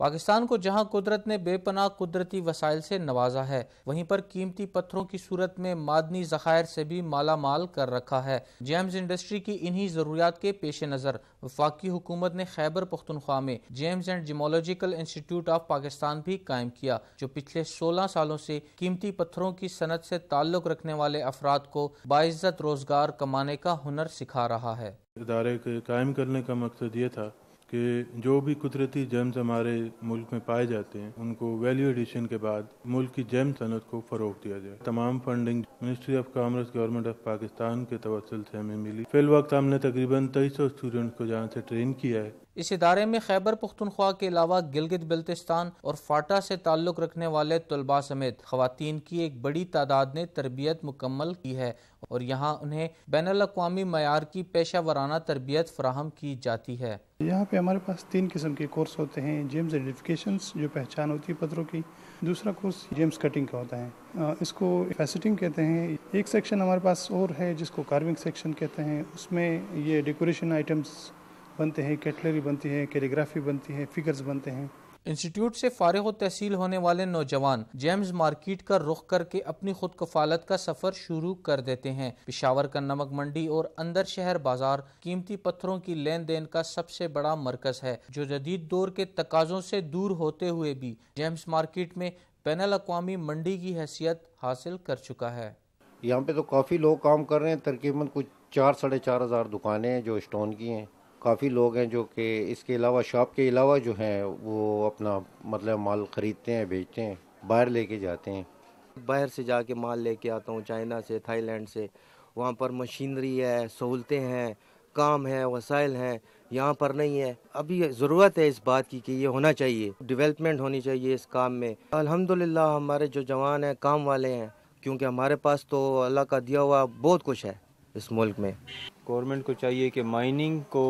पाकिस्तान को जहां कुदरत ने बेपनाह कुदरती वसाइल से नवाजा है वहीं पर कीमती पत्थरों की सूरत में मादनी जखायर से भी माला माल कर रखा है जेम्स इंडस्ट्री की इन्हीं ज़रूरियात के पेश नज़र वफाकी हुकूमत ने खैबर पख्तनख्वा में Gems and Gemological Institute of Pakistan भी कायम किया जो पिछले सोलह सालों से कीमती पत्थरों की सनत से ताल्लुक़ रखने वाले अफराद को बाज़त रोज़गार कमाने का हुनर सिखा रहा है इदारे कायम करने का मकसद ये था कि जो भी कुदरती जेम्स हमारे मुल्क में पाए जाते हैं उनको वैल्यू एडिशन के बाद मुल्क की जेम सनत को फ़रोग दिया जाए तमाम funding Ministry of Commerce Government of Pakistan के तवसल से हमें मिली फिल वक्त हमने तकरीबन तेईस सौ स्टूडेंट्स को जहाँ से ट्रेन किया है इस इदारे में खैबर पुख्तनख्वा के अलावा गिलगित बल्तिस्तान और फाटा से ताल्लुक़ रखने वाले तलबा समेत खातन की एक बड़ी तादाद ने तरबियत मुकम्मल की है और यहाँ उन्हें बैन अवी मैार की पेशा वराना तरबियत फ्राहम की जाती है यहाँ पे हमारे पास तीन किस्म के कोर्स होते हैं जेम्स आइडेंटिफिकेशन जो पहचान होती है पत्रों की दूसरा कोर्स जेम्स कटिंग का होता है इसको फैसेटिंग कहते हैं एक सेक्शन हमारे पास और है जिसको कार्विंग सेक्शन कहते हैं उसमें ये डेकोरेशन आइटम्स बनते हैं कैटलरी बनती है कैलीग्राफी बनती है फिगर्स बनते हैं इंस्टीट्यूट से फारग तहसील होने वाले नौजवान जेम्स मार्केट का रुख करके अपनी खुद कफालत का सफर शुरू कर देते हैं पिशावर का नमक मंडी और अंदर शहर बाजार कीमती पत्थरों की लेन देन का सबसे बड़ा मरकज है जो जदीद दौर के तकाजों से दूर होते हुए भी जेम्स मार्केट में बैन अवी मंडी की हैसियत हासिल कर चुका है यहाँ पे तो काफ़ी लोग काम कर रहे हैं तकरीबन कुछ चार साढ़े चार हज़ार दुकानें हैं जो स्टोन की हैं काफ़ी लोग हैं जो कि इसके अलावा शॉप के अलावा जो हैं वो अपना मतलब माल ख़रीदते हैं बेचते हैं बाहर लेके जाते हैं बाहर से जाके माल लेके आता हूँ चाइना से थाईलैंड से वहाँ पर मशीनरी है सहूलतें हैं काम है वसाइल हैं यहाँ पर नहीं है अभी ज़रूरत है इस बात की कि ये होना चाहिए डेवलपमेंट होनी चाहिए इस काम में अल्हम्दुलिल्लाह हमारे जो जवान हैं काम वाले हैं क्योंकि हमारे पास तो अल्लाह का दिया हुआ बहुत कुछ है इस मुल्क में गवर्नमेंट को चाहिए कि माइनिंग को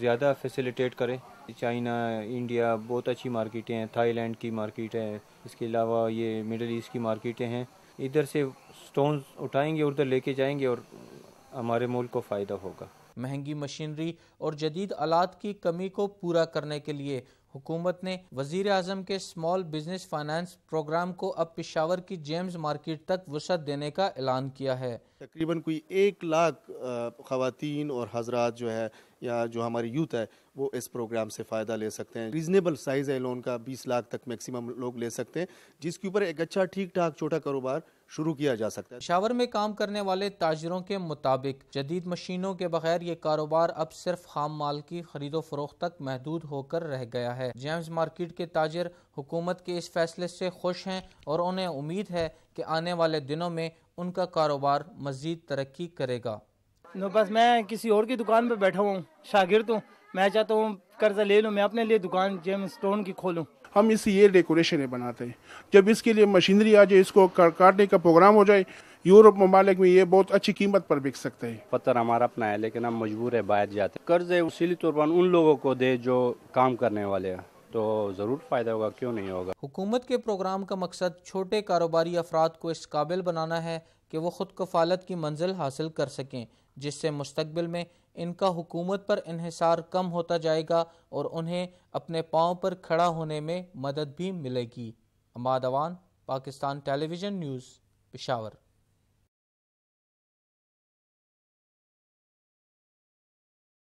ज़्यादा फैसिलिटेट करें चाइना इंडिया बहुत अच्छी मार्केटें हैं थाईलैंड की मार्केट है इसके अलावा ये मिडल ईस्ट की मार्केटें हैं इधर से स्टोन उठाएंगे और उधर लेके जाएंगे और हमारे मुल्क को फ़ायदा होगा महंगी मशीनरी और जदीद आलात की कमी को पूरा करने के लिए हुकूमत ने वजीर अजम के स्मॉल बिजनेस फाइनेंस प्रोग्राम को अब पिशावर की जेम्स मार्केट तक वसत देने का ऐलान किया है तकरीबन कोई एक लाख खातन और हजरात जो है या जो हमारी यूथ है वो इस प्रोग्राम से फ़ायदा ले सकते हैं रीज़नेबल साइज़ है लोन का 20 लाख तक मैक्सिमम लोग ले सकते हैं जिसके ऊपर एक अच्छा ठीक ठाक छोटा कारोबार शुरू किया जा सकता है शावर में काम करने वाले ताजरों के मुताबिक जदीद मशीनों के बगैर ये कारोबार अब सिर्फ खाम माल की खरीदो फरोख तक महदूद होकर रह गया है जेम्स मार्केट के ताजर हुकूमत के इस फैसले से खुश हैं और उन्हें उम्मीद है कि आने वाले दिनों में उनका कारोबार मजीद तरक्की करेगा नो बस मैं किसी और की दुकान पर बैठा हुआ हूँ शागिर्द हूँ मैं चाहता हूँ कर्जा ले लूँ मैं अपने लिए दुकान जेम स्टोन की खोलूँ हम इससे ये डेकोरेशन बनाते हैं जब इसके लिए मशीनरी आ जाए इसको काटने का प्रोग्राम हो जाए यूरोप ममालिक में ये बहुत अच्छी कीमत पर बिक सकते हैं पत्थर हमारा अपना है लेकिन हम मजबूर है बाहर जाते हैं कर्ज है उसी तौर पर उन लोगों को दे जो काम करने वाले हैं तो ज़रूर फ़ायदा होगा क्यों नहीं होगा हुकूमत के प्रोग्राम का मकसद छोटे कारोबारी अफराद को इस काबिल बनाना है कि वो ख़ुद कफालत की मंजिल हासिल कर सकें जिससे मुस्तबिल में इनका हुकूमत पर इहसार कम होता जाएगा और उन्हें अपने पाँव पर खड़ा होने में मदद भी मिलेगी अमादवान पाकिस्तान टेलीविज़न न्यूज़ पिशावर